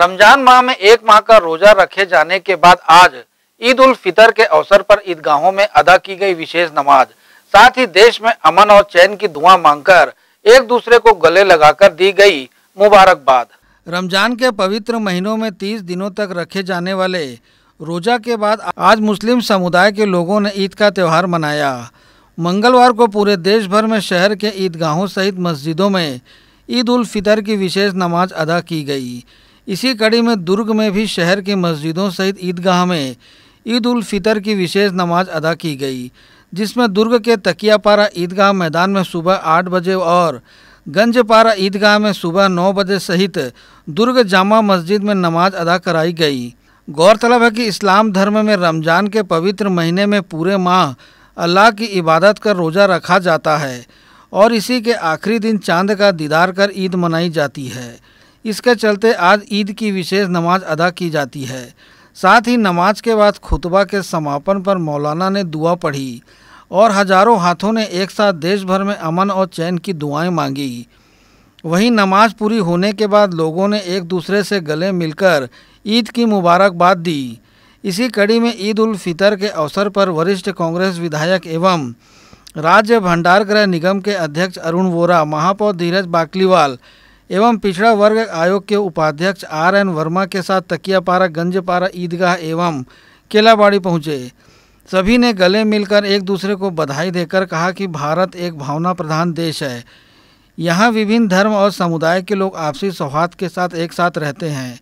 रमजान माह में एक माह का रोजा रखे जाने के बाद आज ईद उल फितर के अवसर पर ईदगाहों में अदा की गई विशेष नमाज साथ ही देश में अमन और चैन की दुआ मांगकर एक दूसरे को गले लगाकर दी गई मुबारकबाद रमजान के पवित्र महीनों में तीस दिनों तक रखे जाने वाले रोजा के बाद आज मुस्लिम समुदाय के लोगों ने ईद का त्यौहार मनाया मंगलवार को पूरे देश भर में शहर के ईदगाहों सहित मस्जिदों में ईद उल फितर की विशेष नमाज अदा की गई इसी कड़ी में दुर्ग में भी शहर की मस्जिदों सहित ईदगाह में ईद उल फितर की विशेष नमाज अदा की गई जिसमें दुर्ग के तकियापारा ईदगाह मैदान में सुबह आठ बजे और गंजपारा ईदगाह में सुबह नौ बजे सहित दुर्ग जामा मस्जिद में नमाज अदा कराई गई गौरतलब है कि इस्लाम धर्म में रमज़ान के पवित्र महीने में पूरे माह अल्लाह की इबादत का रोज़ा रखा जाता है और इसी के आखिरी दिन चांद का दीदार कर ईद मनाई जाती है इसके चलते आज ईद की विशेष नमाज अदा की जाती है साथ ही नमाज के बाद खुतबा के समापन पर मौलाना ने दुआ पढ़ी और हजारों हाथों ने एक साथ देश भर में अमन और चैन की दुआएं मांगी वहीं नमाज पूरी होने के बाद लोगों ने एक दूसरे से गले मिलकर ईद की मुबारकबाद दी इसी कड़ी में ईद उल फितर के अवसर पर वरिष्ठ कांग्रेस विधायक एवं राज्य भंडार गृह निगम के अध्यक्ष अरुण वोरा महापौर धीरज बाकलीवाल एवं पिछड़ा वर्ग आयोग के उपाध्यक्ष आर एन वर्मा के साथ तकियापारा गंजपारा ईदगाह एवं केलाबाड़ी पहुंचे सभी ने गले मिलकर एक दूसरे को बधाई देकर कहा कि भारत एक भावना प्रधान देश है यहाँ विभिन्न धर्म और समुदाय के लोग आपसी सौहार्द के साथ एक साथ रहते हैं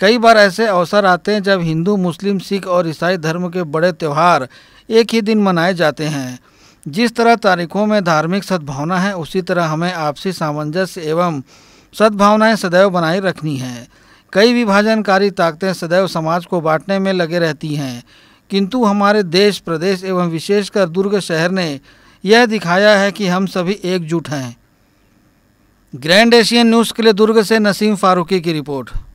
कई बार ऐसे अवसर आते हैं जब हिंदू मुस्लिम सिख और ईसाई धर्म के बड़े त्यौहार एक ही दिन मनाए जाते हैं जिस तरह तारीखों में धार्मिक सद्भावना है उसी तरह हमें आपसी सामंजस्य एवं सद्भावनाएं सदैव बनाए रखनी है कई विभाजनकारी ताकतें सदैव समाज को बांटने में लगे रहती हैं किंतु हमारे देश प्रदेश एवं विशेषकर दुर्ग शहर ने यह दिखाया है कि हम सभी एकजुट हैं ग्रैंड एशियन न्यूज़ के लिए दुर्ग से नसीम फारूकी की रिपोर्ट